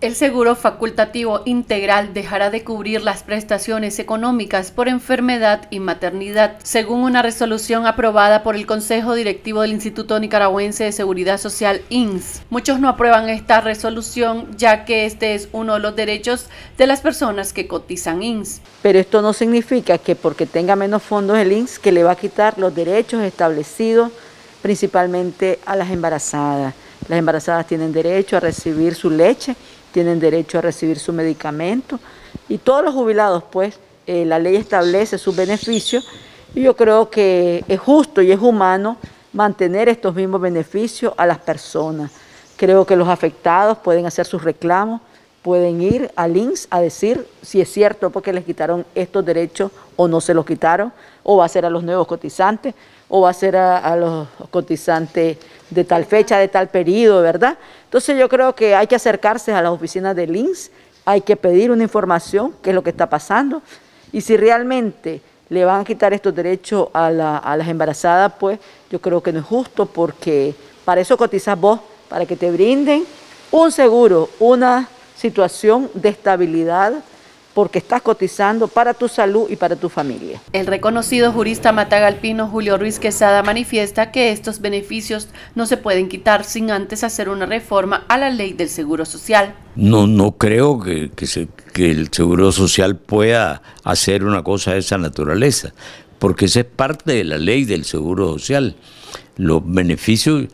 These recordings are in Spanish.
El seguro facultativo integral dejará de cubrir las prestaciones económicas por enfermedad y maternidad, según una resolución aprobada por el Consejo Directivo del Instituto Nicaragüense de Seguridad Social INS. Muchos no aprueban esta resolución ya que este es uno de los derechos de las personas que cotizan INS. Pero esto no significa que porque tenga menos fondos el INS que le va a quitar los derechos establecidos principalmente a las embarazadas. Las embarazadas tienen derecho a recibir su leche tienen derecho a recibir su medicamento y todos los jubilados, pues, eh, la ley establece sus beneficios y yo creo que es justo y es humano mantener estos mismos beneficios a las personas. Creo que los afectados pueden hacer sus reclamos, pueden ir al Links a decir si es cierto porque les quitaron estos derechos o no se los quitaron, o va a ser a los nuevos cotizantes, o va a ser a, los cotizantes de tal fecha, de tal periodo, ¿verdad? Entonces yo creo que hay que acercarse a las oficinas del INS, hay que pedir una información, qué es lo que está pasando, y si realmente le van a quitar estos derechos a, a las embarazadas, pues yo creo que no es justo porque para eso cotizas vos, para que te brinden un seguro, una situación de estabilidad porque estás cotizando para tu salud y para tu familia. El reconocido jurista matagalpino Julio Ruiz Quesada manifiesta que estos beneficios no se pueden quitar sin antes hacer una reforma a la ley del Seguro Social. No, no creo que, que el Seguro Social pueda hacer una cosa de esa naturaleza, porque esa es parte de la ley del Seguro Social. Los beneficios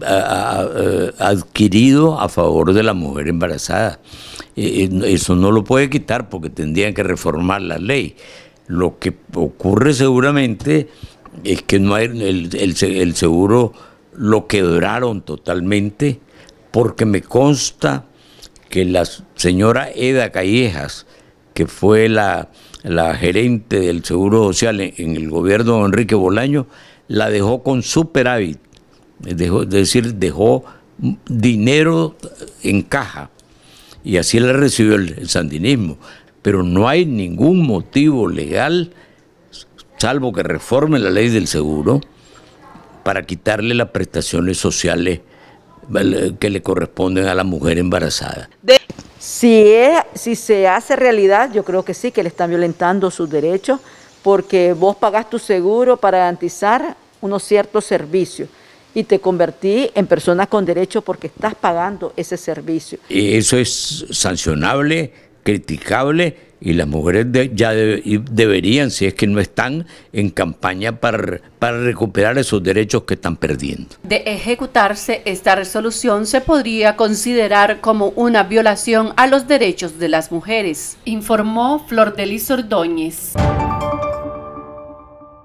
eh, adquirido a favor de la mujer embarazada. Eh, eh, eso no lo puede quitar porque tendrían que reformar la ley. Lo que ocurre seguramente es que no hay, el, seguro lo quebraron totalmente porque me consta que la señora Eda Callejas, que fue la, gerente del Seguro Social en, en el gobierno de Enrique Bolaño, la dejó con superávit dejó, es decir, dejó dinero en caja y así le recibió el, sandinismo. Pero no hay ningún motivo legal, salvo que reformen la ley del seguro, para quitarle las prestaciones sociales eh, que le corresponden a la mujer embarazada. si, si se hace realidad, yo creo que sí, que le están violentando sus derechos, porque vos pagás tu seguro para garantizar unos ciertos servicios y te convertí en persona con derecho porque estás pagando ese servicio. Eso es sancionable, criticable y las mujeres ya deberían, si es que no están, en campaña para, para recuperar esos derechos que están perdiendo. De ejecutarse esta resolución se podría considerar como una violación a los derechos de las mujeres, informó Flor Delis Ordóñez.